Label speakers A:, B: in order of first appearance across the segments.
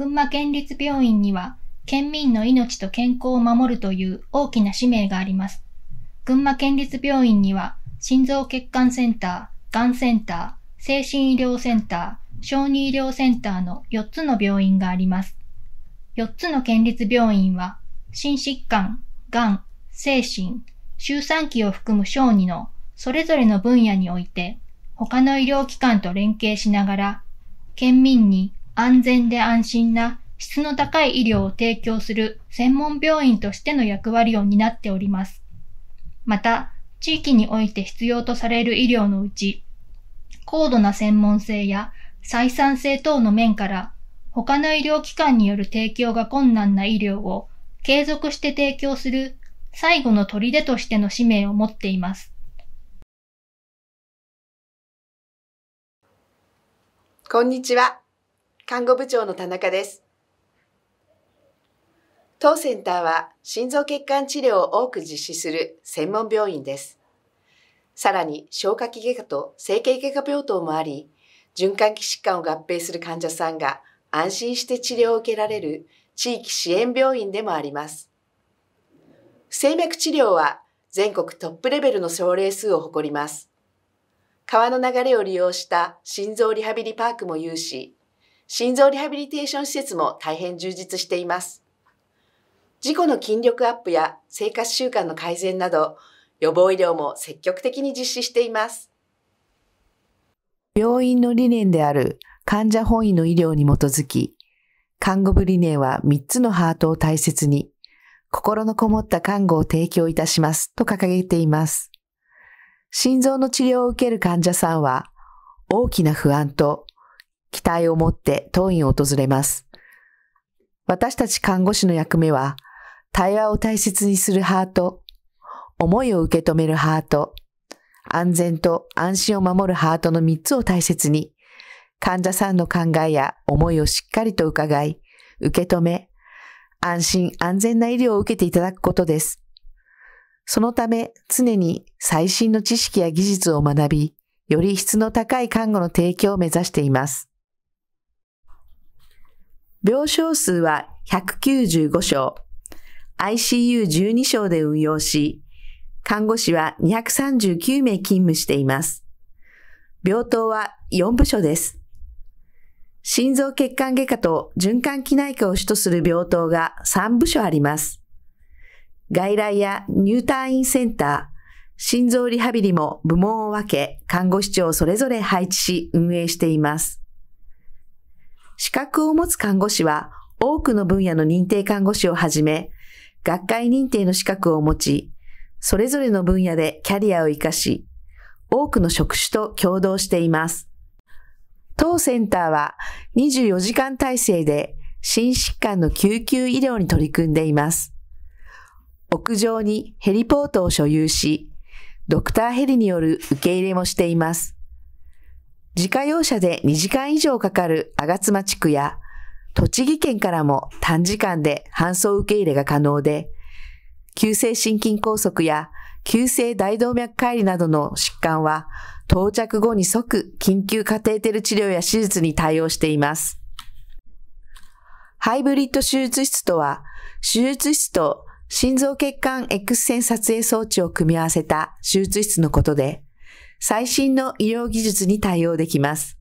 A: 群馬県立病院には、県民の命と健康を守るという大きな使命があります。群馬県立病院には、心臓血管センター、がんセンター、精神医療センター、小児医療センターの4つの病院があります。4つの県立病院は、心疾患、がん、精神、周産期を含む小児のそれぞれの分野において、他の医療機関と連携しながら、県民に安全で安心な質の高い医療を提供する専門病院としての役割を担っております。また、地域において必要とされる医療のうち、高度な専門性や採算性等の面から、他の医療機関による提供が困難な医療を継続して提供する最後の砦としての使命を持っています。
B: こんにちは。看護部長の田中です。当センターは心臓血管治療を多く実施する専門病院です。さらに消化器外科と整形外科病棟もあり、循環器疾患を合併する患者さんが安心して治療を受けられる地域支援病院でもあります。不整脈治療は全国トップレベルの症例数を誇ります。川の流れを利用した心臓リハビリパークも有し、心臓リハビリテーション施設も大変充実しています。事故の筋力アップや生活習慣の改善など、予防医療も積極的に実施しています。病院の理念である患者本位の医療に基づき、看護部理念は3つのハートを大切に、心のこもった看護を提供いたしますと掲げています。心臓の治療を受ける患者さんは、大きな不安と期待を持って当院を訪れます。私たち看護師の役目は、対話を大切にするハート、思いを受け止めるハート、安全と安心を守るハートの3つを大切に、患者さんの考えや思いをしっかりと伺い、受け止め、安心安全な医療を受けていただくことです。そのため、常に最新の知識や技術を学び、より質の高い看護の提供を目指しています。病床数は195床、ICU12 床で運用し、看護師は239名勤務しています。病棟は4部署です。心臓血管外科と循環器内科を主とする病棟が3部署あります。外来や入退院センター、心臓リハビリも部門を分け、看護師長をそれぞれ配置し運営しています。資格を持つ看護師は多くの分野の認定看護師をはじめ、学会認定の資格を持ち、それぞれの分野でキャリアを活かし、多くの職種と共同しています。当センターは24時間体制で心疾患の救急医療に取り組んでいます。屋上にヘリポートを所有し、ドクターヘリによる受け入れもしています。自家用車で2時間以上かかる吾妻地区や、栃木県からも短時間で搬送受け入れが可能で、急性心筋梗塞や急性大動脈解離などの疾患は、到着後に即緊急カテーテル治療や手術に対応しています。ハイブリッド手術室とは、手術室と心臓血管 X 線撮影装置を組み合わせた手術室のことで、最新の医療技術に対応できます。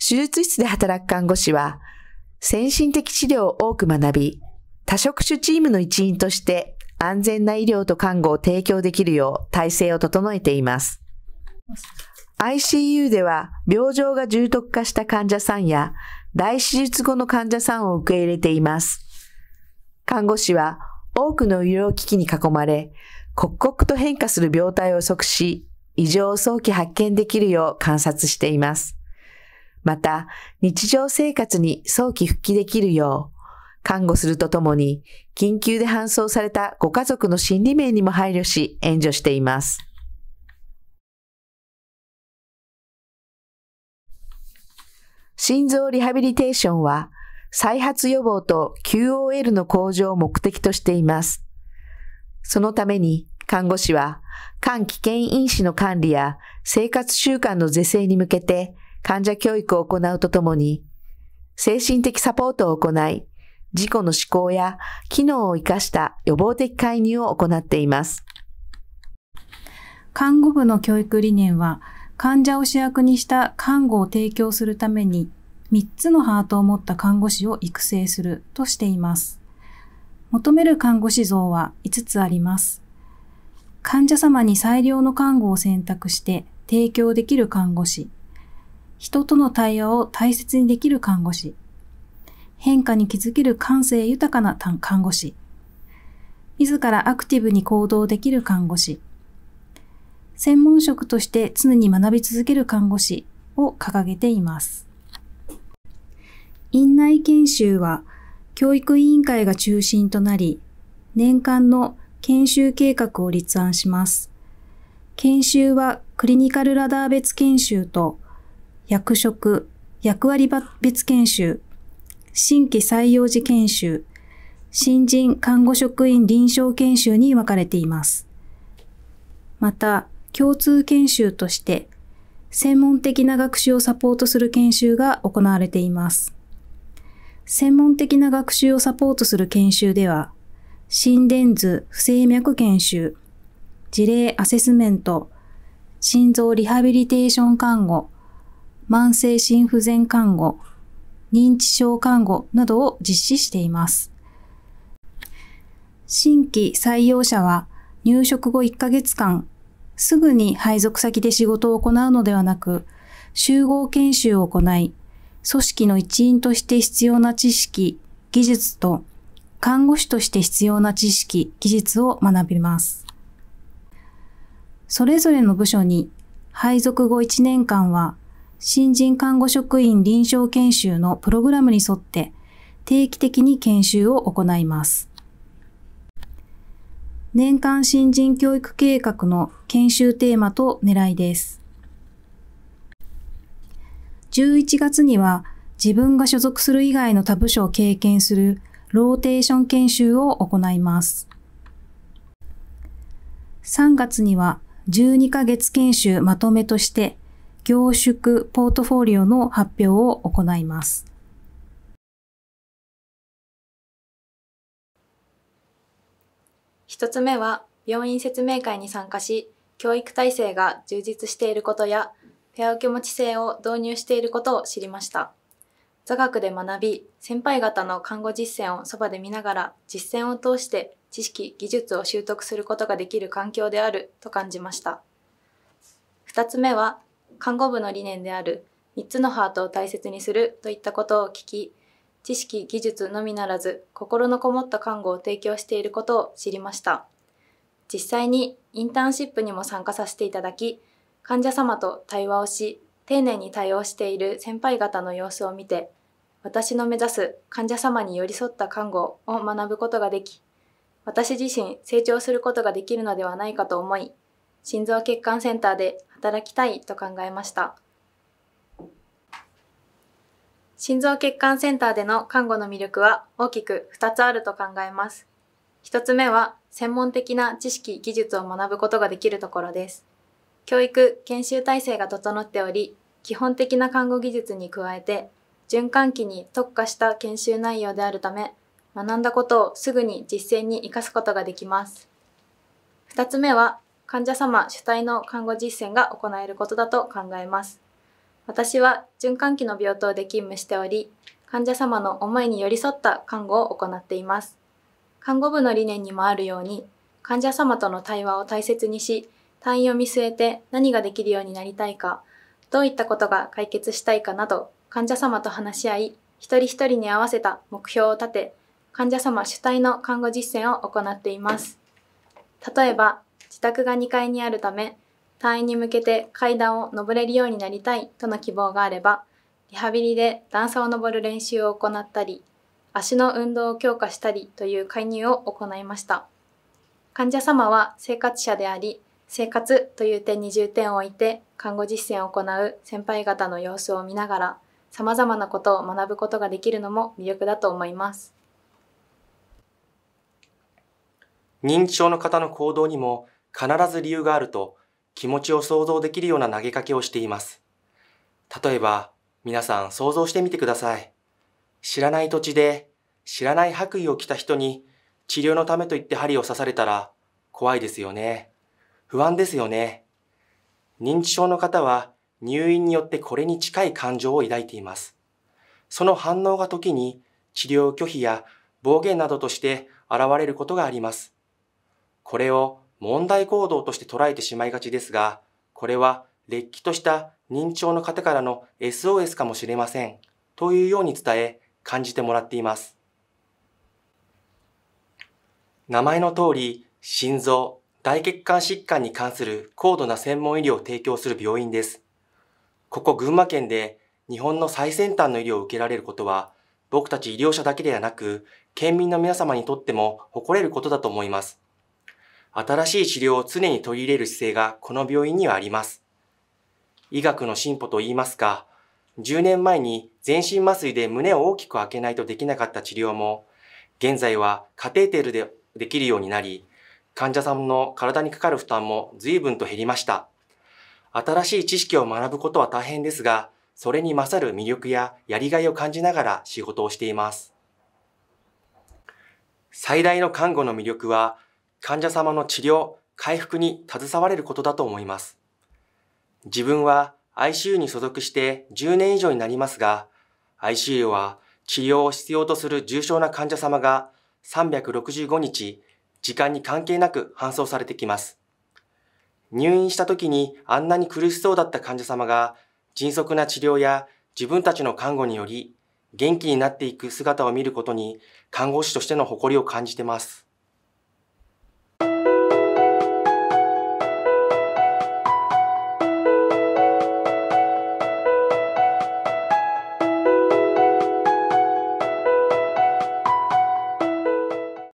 B: 手術室で働く看護師は、先進的治療を多く学び、多職種チームの一員として安全な医療と看護を提供できるよう体制を整えています。ICU では病状が重篤化した患者さんや大手術後の患者さんを受け入れています。看護師は多くの医療機器に囲まれ、刻々と変化する病態を予測し、異常を早期発見できるよう観察しています。また、日常生活に早期復帰できるよう、看護するとともに、緊急で搬送されたご家族の心理面にも配慮し、援助しています。心臓リハビリテーションは、再発予防と QOL の向上を目的としています。そのために、看護師は、肝危険因子の管理や生活習慣の是正に向けて患者教育を行うとともに、精神的サポートを行い、事故の思考や機能を活かした予防的介入を行っています。
C: 看護部の教育理念は、患者を主役にした看護を提供するために、3つのハートを持った看護師を育成するとしています。求める看護師像は5つあります。患者様に最良の看護を選択して提供できる看護師、人との対話を大切にできる看護師、変化に気づける感性豊かな看護師、自らアクティブに行動できる看護師、専門職として常に学び続ける看護師を掲げています。院内研修は教育委員会が中心となり、年間の研修計画を立案します。研修はクリニカルラダー別研修と役職、役割別研修、新規採用時研修、新人看護職員臨床研修に分かれています。また、共通研修として、専門的な学習をサポートする研修が行われています。専門的な学習をサポートする研修では、心電図不整脈研修、事例アセスメント、心臓リハビリテーション看護、慢性心不全看護、認知症看護などを実施しています。新規採用者は入職後1ヶ月間、すぐに配属先で仕事を行うのではなく、集合研修を行い、組織の一員として必要な知識、技術と看護師として必要な知識、技術を学びます。それぞれの部署に配属後1年間は新人看護職員臨床研修のプログラムに沿って定期的に研修を行います。年間新人教育計画の研修テーマと狙いです。11月には自分が所属する以外の他部署を経験するローテーション研修を行います。3月には12ヶ月研修まとめとして凝縮ポートフォリオの発表を行います。
A: 一つ目は病院説明会に参加し、教育体制が充実していることや、ペア受け持ち制を導入していることを知りました。座学で学び、先輩方の看護実践をそばで見ながら、実践を通して知識、技術を習得することができる環境であると感じました。2つ目は、看護部の理念である3つのハートを大切にするといったことを聞き、知識、技術のみならず、心のこもった看護を提供していることを知りました。実際にインターンシップにも参加させていただき、患者様と対話をし、丁寧に対応している先輩方の様子を見て、私の目指す患者様に寄り添った看護を学ぶことができ、私自身成長することができるのではないかと思い、心臓血管センターで働きたいと考えました。心臓血管センターでの看護の魅力は大きく2つあると考えます。1つ目は専門的な知識・技術を学ぶことができるところです。教育・研修体制が整っており、基本的な看護技術に加えて循環器に特化した研修内容であるため、学んだことをすぐに実践に活かすことができます。2つ目は、患者様主体の看護実践が行えることだと考えます。私は循環器の病棟で勤務しており、患者様の思いに寄り添った看護を行っています。看護部の理念にもあるように、患者様との対話を大切にし、退院を見据えて何ができるようになりたいか、どういったことが解決したいかなど、患者様と話し合い、一人一人に合わせた目標を立て、患者様主体の看護実践を行っています。例えば、自宅が2階にあるため、退院に向けて階段を登れるようになりたいとの希望があれば、リハビリで段差を登る練習を行ったり、足の運動を強化したりという介入を行いました。患者様は生活者であり、生活という点に重点を置いて看護実践を行う先輩方の様子を見ながら、様々なことを学ぶことができるのも魅力だと思います。
D: 認知症の方の行動にも必ず理由があると気持ちを想像できるような投げかけをしています。例えば、皆さん想像してみてください。知らない土地で知らない白衣を着た人に治療のためと言って針を刺されたら怖いですよね。不安ですよね。認知症の方は入院によってこれに近い感情を抱いています。その反応が時に治療拒否や暴言などとして現れることがあります。これを問題行動として捉えてしまいがちですが、これはれっきとした認知症の方からの SOS かもしれませんというように伝え感じてもらっています。名前の通り、心臓、大血管疾患に関する高度な専門医療を提供する病院です。ここ群馬県で日本の最先端の医療を受けられることは、僕たち医療者だけではなく、県民の皆様にとっても誇れることだと思います。新しい治療を常に取り入れる姿勢がこの病院にはあります。医学の進歩といいますか、10年前に全身麻酔で胸を大きく開けないとできなかった治療も、現在はカテーテルでできるようになり、患者さんの体にかかる負担も随分と減りました。新しい知識を学ぶことは大変ですが、それに勝る魅力ややりがいを感じながら仕事をしています。最大の看護の魅力は、患者様の治療、回復に携われることだと思います。自分は ICU に所属して10年以上になりますが、ICU は治療を必要とする重症な患者様が365日、時間に関係なく搬送されてきます。入院した時にあんなに苦しそうだった患者様が迅速な治療や自分たちの看護により元気になっていく姿を見ることに看護師としての誇りを感じてます。